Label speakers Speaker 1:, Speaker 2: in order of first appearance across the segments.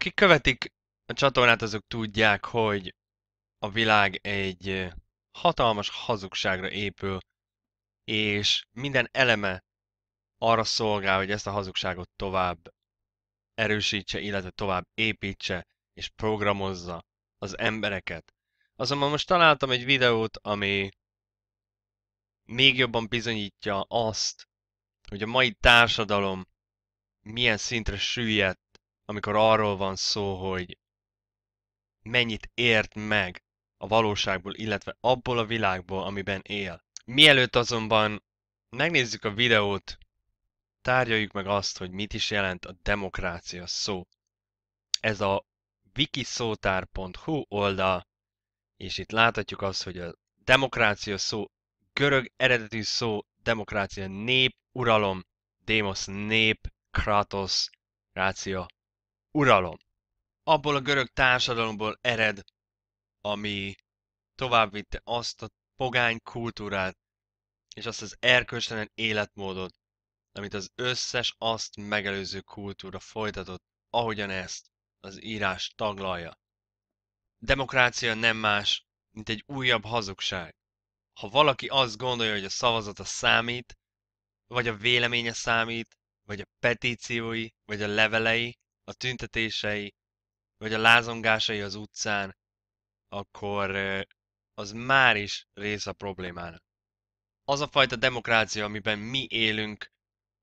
Speaker 1: akik követik a csatornát, azok tudják, hogy a világ egy hatalmas hazugságra épül, és minden eleme arra szolgál, hogy ezt a hazugságot tovább erősítse, illetve tovább építse és programozza az embereket. Azonban most találtam egy videót, ami még jobban bizonyítja azt, hogy a mai társadalom milyen szintre süllyedt amikor arról van szó, hogy mennyit ért meg a valóságból, illetve abból a világból, amiben él. Mielőtt azonban megnézzük a videót, tárgyaljuk meg azt, hogy mit is jelent a demokrácia szó. Ez a wikiszótár.hu oldal, és itt láthatjuk azt, hogy a demokrácia szó, görög eredetű szó, demokrácia, nép, uralom, démosz, nép, kratos rácia, uralom. Abból a görög társadalomból ered, ami továbbvitte azt a pogány kultúrát, és azt az erkölcstelen életmódot, amit az összes azt megelőző kultúra folytatott, ahogyan ezt az írás taglalja. Demokrácia nem más, mint egy újabb hazugság. Ha valaki azt gondolja, hogy a szavazata számít, vagy a véleménye számít, vagy a petíciói, vagy a levelei, a tüntetései, vagy a lázongásai az utcán, akkor az már is része a problémának. Az a fajta demokrácia, amiben mi élünk,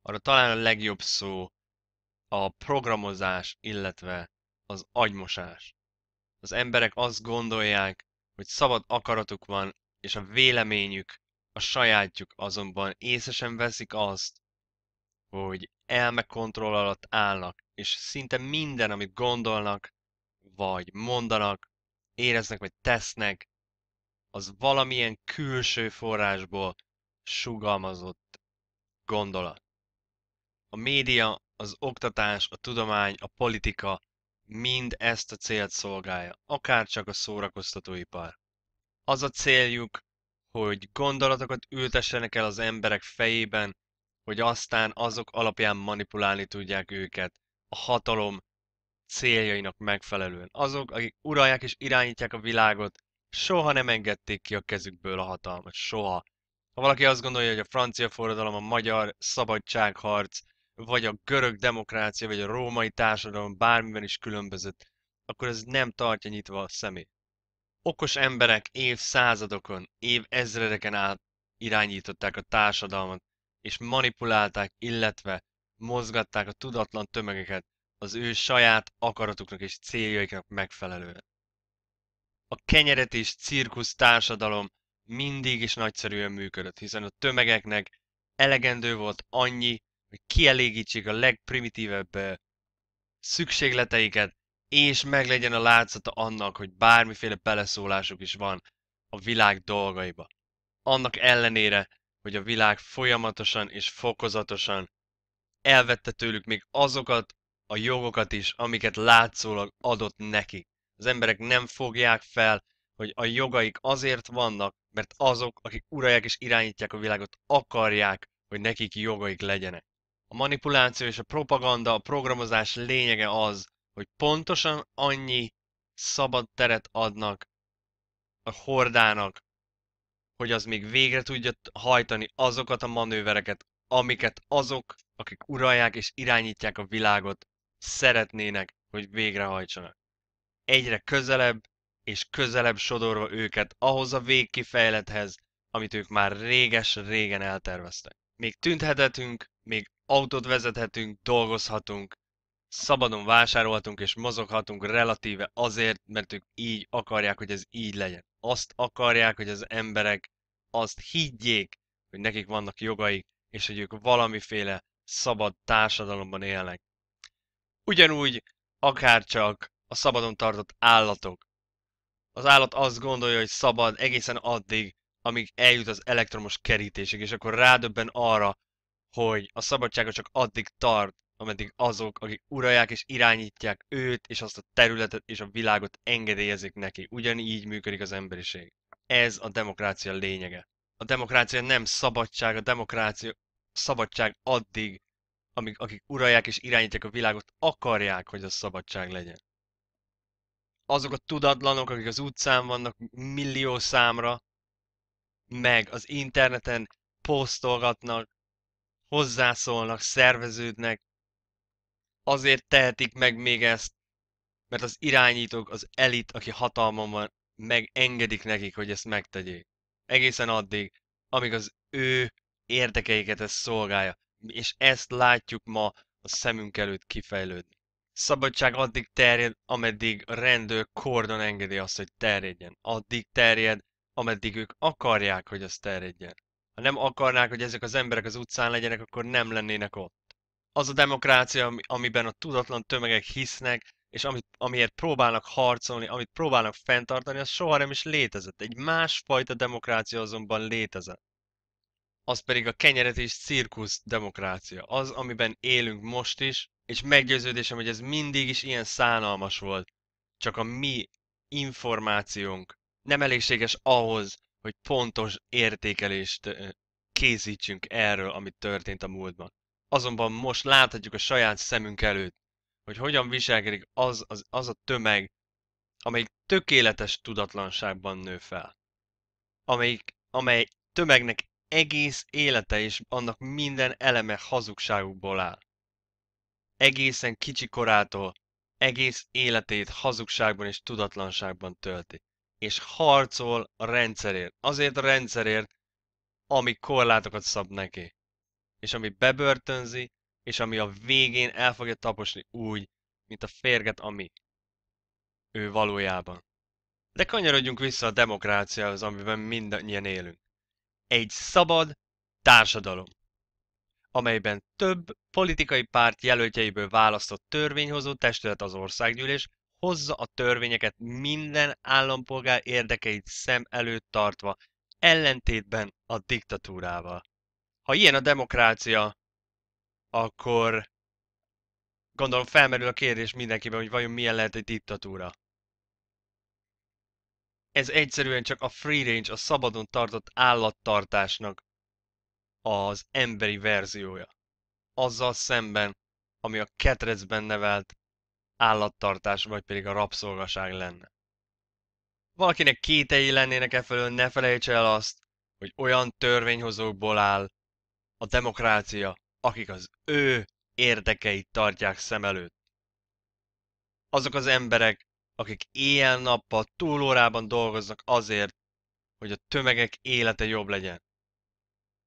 Speaker 1: arra talán a legjobb szó a programozás, illetve az agymosás. Az emberek azt gondolják, hogy szabad akaratuk van, és a véleményük, a sajátjuk azonban észesen veszik azt, hogy elmekontroll alatt állnak, és szinte minden, amit gondolnak, vagy mondanak, éreznek, vagy tesznek, az valamilyen külső forrásból sugalmazott gondolat. A média, az oktatás, a tudomány, a politika mind ezt a célt szolgálja, akár csak a szórakoztatóipar. Az a céljuk, hogy gondolatokat ültessenek el az emberek fejében, hogy aztán azok alapján manipulálni tudják őket, a hatalom céljainak megfelelően. Azok, akik uralják és irányítják a világot, soha nem engedték ki a kezükből a hatalmat, soha. Ha valaki azt gondolja, hogy a francia forradalom, a magyar szabadságharc, vagy a görög demokrácia, vagy a római társadalom bármiben is különbözött, akkor ez nem tartja nyitva a szemét. Okos emberek évszázadokon, ezredeken át irányították a társadalmat, és manipulálták, illetve mozgatták a tudatlan tömegeket az ő saját akaratuknak és céljaiknak megfelelően. A kenyeret és cirkusz társadalom mindig is nagyszerűen működött, hiszen a tömegeknek elegendő volt annyi, hogy kielégítsék a legprimitívebb szükségleteiket, és meglegyen a látszata annak, hogy bármiféle beleszólásuk is van a világ dolgaiba. Annak ellenére, hogy a világ folyamatosan és fokozatosan elvette tőlük még azokat a jogokat is, amiket látszólag adott nekik. Az emberek nem fogják fel, hogy a jogaik azért vannak, mert azok, akik uralják és irányítják a világot, akarják, hogy nekik jogaik legyenek. A manipuláció és a propaganda, a programozás lényege az, hogy pontosan annyi szabad teret adnak a hordának, hogy az még végre tudja hajtani azokat a manővereket, amiket azok akik uralják és irányítják a világot, szeretnének, hogy végrehajtsanak. Egyre közelebb és közelebb sodorva őket ahhoz a végkifejlethez, amit ők már réges-régen elterveztek. Még tüntethetünk, még autót vezethetünk, dolgozhatunk, szabadon vásárolhatunk és mozoghatunk relatíve azért, mert ők így akarják, hogy ez így legyen. Azt akarják, hogy az emberek azt higgyék, hogy nekik vannak jogai, és hogy ők valamiféle szabad társadalomban élnek. Ugyanúgy akárcsak a szabadon tartott állatok. Az állat azt gondolja, hogy szabad egészen addig, amíg eljut az elektromos kerítésig, és akkor rádöbben arra, hogy a szabadsága csak addig tart, ameddig azok, akik uralják és irányítják őt és azt a területet és a világot engedélyezik neki. Ugyanígy működik az emberiség. Ez a demokrácia lényege. A demokrácia nem szabadság, a demokrácia szabadság addig, amíg akik uralják és irányítják a világot, akarják, hogy az szabadság legyen. Azok a tudatlanok, akik az utcán vannak millió számra, meg az interneten posztolgatnak, hozzászólnak, szerveződnek, azért tehetik meg még ezt, mert az irányítók, az elit, aki hatalmon van, megengedik nekik, hogy ezt megtegyék. Egészen addig, amíg az ő érdekeiket ez szolgálja, és ezt látjuk ma a szemünk előtt kifejlődni. Szabadság addig terjed, ameddig a rendőr kordon engedi azt, hogy terjedjen. Addig terjed, ameddig ők akarják, hogy az terjedjen. Ha nem akarnák, hogy ezek az emberek az utcán legyenek, akkor nem lennének ott. Az a demokrácia, amiben a tudatlan tömegek hisznek, és amit, amiért próbálnak harcolni, amit próbálnak fenntartani, az soha nem is létezett. Egy másfajta demokrácia azonban létezett az pedig a és cirkusz demokrácia. Az, amiben élünk most is, és meggyőződésem, hogy ez mindig is ilyen szánalmas volt. Csak a mi információnk nem elégséges ahhoz, hogy pontos értékelést készítsünk erről, amit történt a múltban. Azonban most láthatjuk a saját szemünk előtt, hogy hogyan viselkedik az, az, az a tömeg, amelyik tökéletes tudatlanságban nő fel. Amelyik, amely tömegnek egész élete és annak minden eleme hazugságukból áll. Egészen kicsi korától egész életét hazugságban és tudatlanságban tölti. És harcol a rendszerért. Azért a rendszerért, ami korlátokat szab neki. És ami bebörtönzi, és ami a végén el fogja taposni úgy, mint a férget, ami ő valójában. De kanyarodjunk vissza a demokráciához, amiben mindannyian élünk egy szabad társadalom, amelyben több politikai párt jelöltjeiből választott törvényhozó testület az országgyűlés hozza a törvényeket minden állampolgár érdekeit szem előtt tartva, ellentétben a diktatúrával. Ha ilyen a demokrácia, akkor gondolom felmerül a kérdés mindenkiben, hogy vajon milyen lehet egy diktatúra. Ez egyszerűen csak a free range, a szabadon tartott állattartásnak az emberi verziója. Azzal szemben, ami a ketrecben nevelt állattartás, vagy pedig a rabszolgaság lenne. Valakinek kétei lennének e felől, ne felejts el azt, hogy olyan törvényhozókból áll a demokrácia, akik az ő érdekeit tartják szem előtt. Azok az emberek, akik ilyen nappal túlórában dolgoznak azért, hogy a tömegek élete jobb legyen.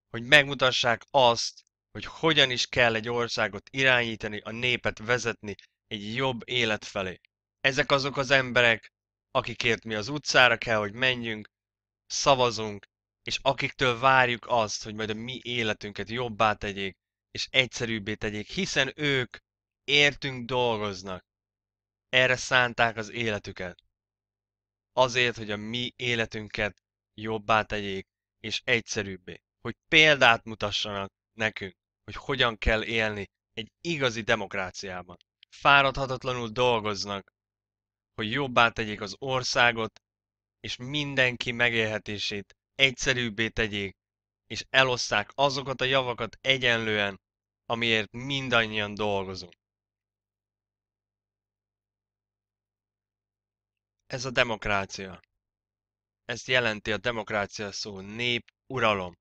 Speaker 1: Hogy megmutassák azt, hogy hogyan is kell egy országot irányítani, a népet vezetni egy jobb élet felé. Ezek azok az emberek, akikért mi az utcára kell, hogy menjünk, szavazunk, és akiktől várjuk azt, hogy majd a mi életünket jobbá tegyék, és egyszerűbbé tegyék, hiszen ők értünk dolgoznak. Erre szánták az életüket. Azért, hogy a mi életünket jobbá tegyék, és egyszerűbbé. Hogy példát mutassanak nekünk, hogy hogyan kell élni egy igazi demokráciában. Fáradhatatlanul dolgoznak, hogy jobbá tegyék az országot, és mindenki megélhetését egyszerűbbé tegyék, és elosszák azokat a javakat egyenlően, amiért mindannyian dolgozunk. Ez a demokrácia. Ezt jelenti a demokrácia szó nép uralom,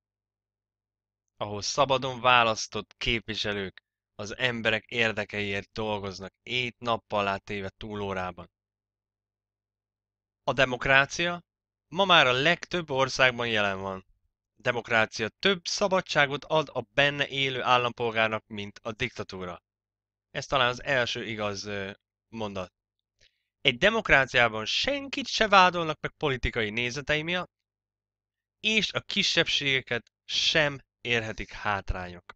Speaker 1: ahol szabadon választott képviselők az emberek érdekeiért dolgoznak ét-nappal éve túlórában. A demokrácia ma már a legtöbb országban jelen van. A demokrácia több szabadságot ad a benne élő állampolgárnak, mint a diktatúra. Ez talán az első igaz mondat. Egy demokráciában senkit se vádolnak meg politikai nézetei miatt, és a kisebbségeket sem érhetik hátrányok.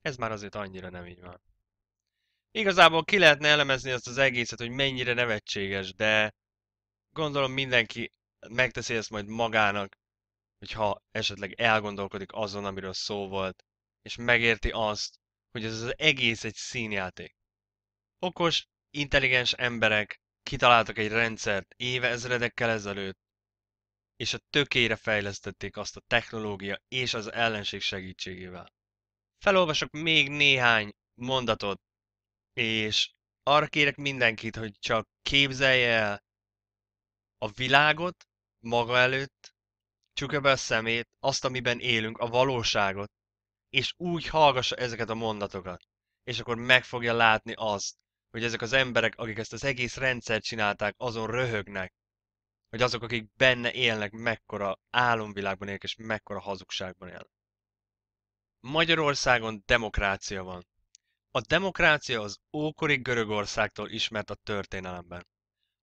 Speaker 1: Ez már azért annyira nem így van. Igazából ki lehetne elemezni azt az egészet, hogy mennyire nevetséges, de gondolom mindenki megteszi ezt majd magának, hogyha esetleg elgondolkodik azon, amiről szó volt, és megérti azt, hogy ez az egész egy színjáték. Okos intelligens emberek kitaláltak egy rendszert évezredekkel ezelőtt, és a tökére fejlesztették azt a technológia és az ellenség segítségével. Felolvasok még néhány mondatot, és arra kérek mindenkit, hogy csak képzelje el a világot maga előtt, csukja be a szemét, azt, amiben élünk, a valóságot, és úgy hallgassa ezeket a mondatokat, és akkor meg fogja látni azt, hogy ezek az emberek, akik ezt az egész rendszert csinálták, azon röhögnek, hogy azok, akik benne élnek, mekkora álomvilágban élnek, és mekkora hazugságban élnek. Magyarországon demokrácia van. A demokrácia az ókori Görögországtól ismert a történelemben.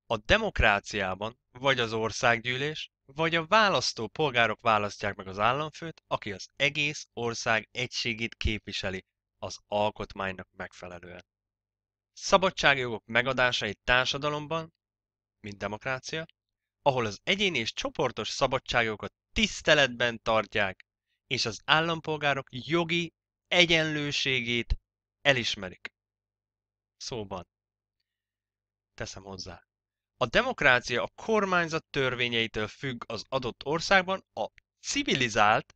Speaker 1: A demokráciában vagy az országgyűlés, vagy a választó polgárok választják meg az államfőt, aki az egész ország egységét képviseli az alkotmánynak megfelelően szabadságjogok megadása egy társadalomban, mint demokrácia, ahol az egyéni és csoportos szabadságokat tiszteletben tartják, és az állampolgárok jogi egyenlőségét elismerik. Szóban. Teszem hozzá. A demokrácia a kormányzat törvényeitől függ az adott országban, a civilizált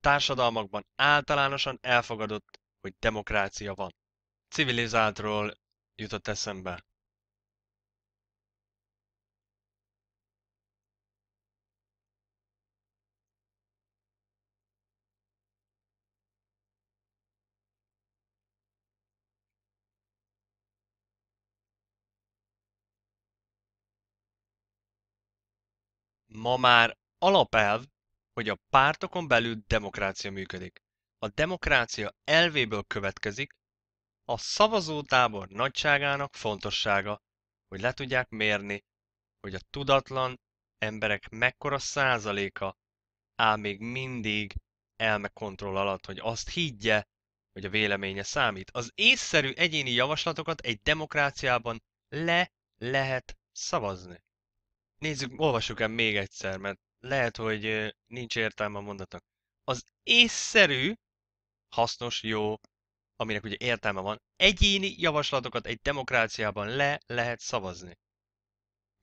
Speaker 1: társadalmakban általánosan elfogadott, hogy demokrácia van. Civilizáltról jutott eszembe. Ma már alapelv, hogy a pártokon belül demokrácia működik. A demokrácia elvéből következik, a szavazótábor nagyságának fontossága, hogy le tudják mérni, hogy a tudatlan emberek mekkora százaléka áll még mindig elmekontroll alatt, hogy azt higgye, hogy a véleménye számít. Az észszerű egyéni javaslatokat egy demokráciában le lehet szavazni. Nézzük, olvassuk el még egyszer, mert lehet, hogy nincs értelme a mondatnak. Az észszerű, hasznos, jó aminek ugye értelme van, egyéni javaslatokat egy demokráciában le lehet szavazni.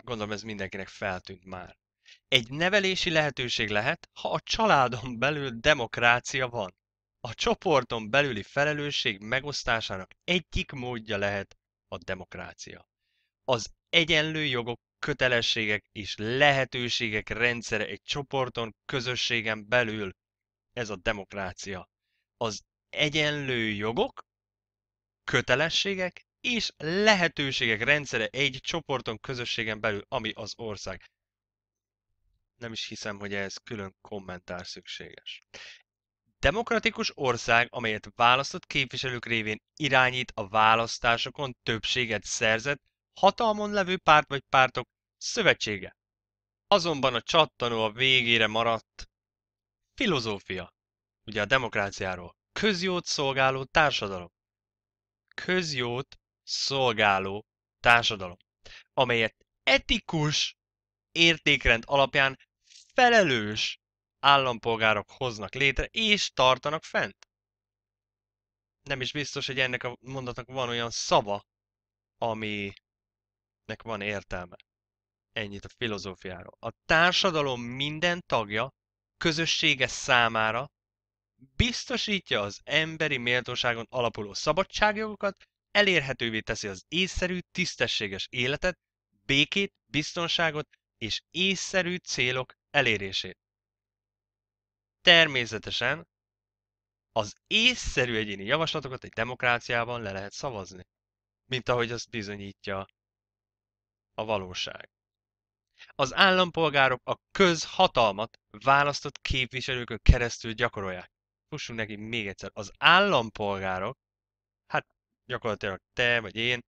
Speaker 1: Gondolom ez mindenkinek feltűnt már. Egy nevelési lehetőség lehet, ha a családon belül demokrácia van. A csoporton belüli felelősség megosztásának egyik módja lehet a demokrácia. Az egyenlő jogok, kötelességek és lehetőségek rendszere egy csoporton, közösségen belül, ez a demokrácia. Az egyenlő jogok, kötelességek és lehetőségek rendszere egy csoporton, közösségen belül, ami az ország. Nem is hiszem, hogy ez külön kommentár szükséges. Demokratikus ország, amelyet választott képviselők révén irányít a választásokon többséget szerzett hatalmon levő párt vagy pártok szövetsége. Azonban a csattanó a végére maradt filozófia, ugye a demokráciáról közjót szolgáló társadalom. Közjót szolgáló társadalom, amelyet etikus értékrend alapján felelős állampolgárok hoznak létre és tartanak fent. Nem is biztos, hogy ennek a mondatnak van olyan szava, aminek van értelme. Ennyit a filozófiáról. A társadalom minden tagja közössége számára biztosítja az emberi méltóságon alapuló szabadságjogokat, elérhetővé teszi az észszerű, tisztességes életet, békét, biztonságot és észszerű célok elérését. Természetesen az észszerű egyéni javaslatokat egy demokráciában le lehet szavazni, mint ahogy azt bizonyítja a valóság. Az állampolgárok a közhatalmat választott képviselőkön keresztül gyakorolják fussunk neki még egyszer, az állampolgárok, hát gyakorlatilag te vagy én,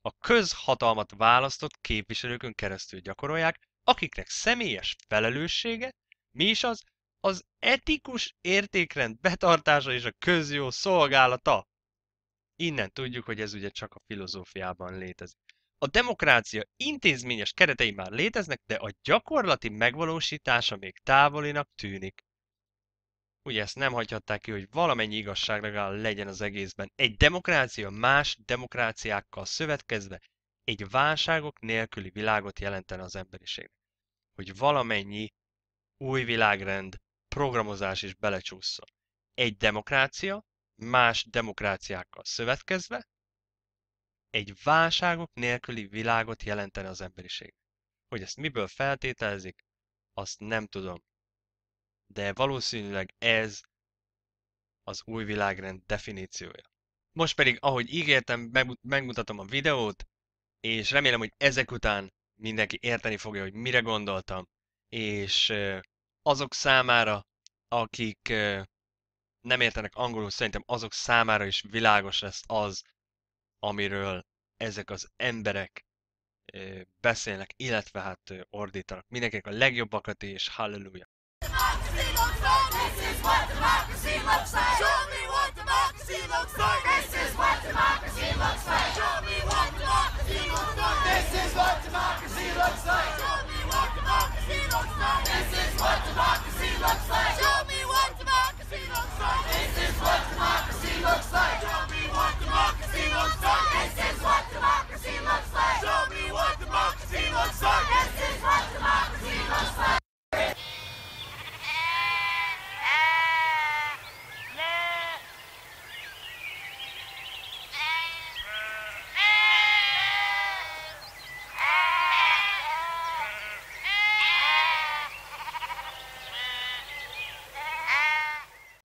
Speaker 1: a közhatalmat választott képviselőkön keresztül gyakorolják, akiknek személyes felelőssége, mi is az, az etikus értékrend betartása és a közjó szolgálata. Innen tudjuk, hogy ez ugye csak a filozófiában létezik. A demokrácia intézményes keretei már léteznek, de a gyakorlati megvalósítása még távolinak tűnik. Ugye ezt nem hagyhatták ki, hogy valamennyi igazság legalább legyen az egészben. Egy demokrácia más demokráciákkal szövetkezve egy válságok nélküli világot jelentene az emberiségnek. Hogy valamennyi új világrend programozás is belecsúszson. Egy demokrácia más demokráciákkal szövetkezve egy válságok nélküli világot jelentene az emberiség. Hogy ezt miből feltételezik, azt nem tudom de valószínűleg ez az új világrend definíciója. Most pedig, ahogy ígértem, megmutatom a videót, és remélem, hogy ezek után mindenki érteni fogja, hogy mire gondoltam, és azok számára, akik nem értenek angolul, szerintem azok számára is világos lesz az, amiről ezek az emberek beszélnek, illetve hát ordítanak. Mindenkinek a legjobbakat és halleluja! what democracy looks like. Show me what democracy looks like. This is what democracy looks like. Show me what democracy looks like. This is what democracy looks like. Show me what democracy looks like. This is what democracy looks like.